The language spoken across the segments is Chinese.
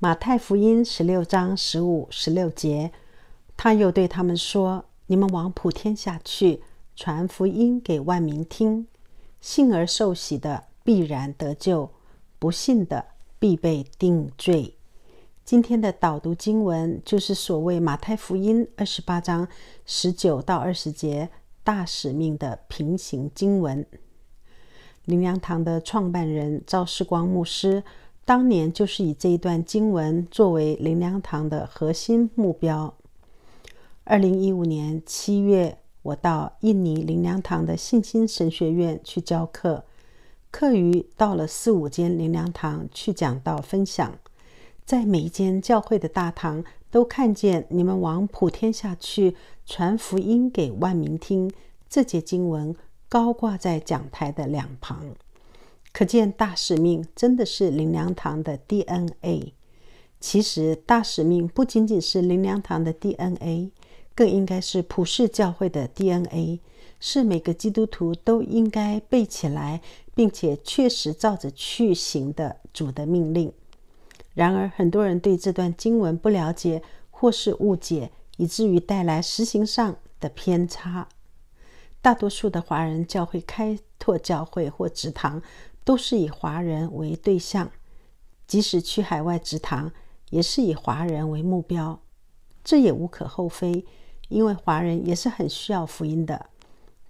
马太福音十六章十五、十六节，他又对他们说：“你们往普天下去，传福音给万民听。信而受洗的必然得救，不信的必被定罪。”今天的导读经文就是所谓马太福音二十八章十九到二十节大使命的平行经文。灵粮堂的创办人赵世光牧师。当年就是以这一段经文作为灵粮堂的核心目标。二零一五年七月，我到印尼灵粮堂的信心神学院去教课，课余到了四五间灵粮堂去讲道分享，在每一间教会的大堂都看见你们往普天下去传福音给万民听，这节经文高挂在讲台的两旁。可见大使命真的是林良堂的 DNA。其实大使命不仅仅是林良堂的 DNA，更应该是普世教会的 DNA，是每个基督徒都应该背起来，并且确实照着去行的主的命令。然而，很多人对这段经文不了解或是误解，以至于带来实行上的偏差。大多数的华人教会开拓教会或职堂。都是以华人为对象，即使去海外职堂，也是以华人为目标，这也无可厚非，因为华人也是很需要福音的。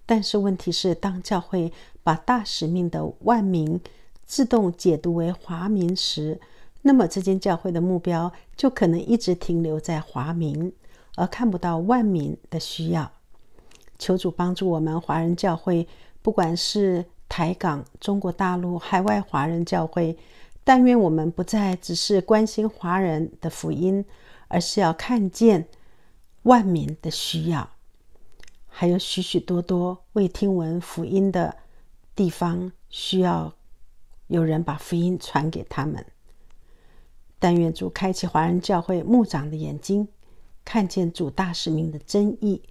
但是问题是，当教会把大使命的万民自动解读为华民时，那么这间教会的目标就可能一直停留在华民，而看不到万民的需要。求主帮助我们华人教会，不管是。台港中国大陆海外华人教会，但愿我们不再只是关心华人的福音，而是要看见万民的需要。还有许许多多未听闻福音的地方，需要有人把福音传给他们。但愿主开启华人教会牧长的眼睛，看见主大使命的真意。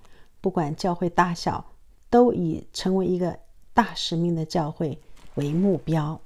不管教会大小，都已成为一个。大使命的教会为目标。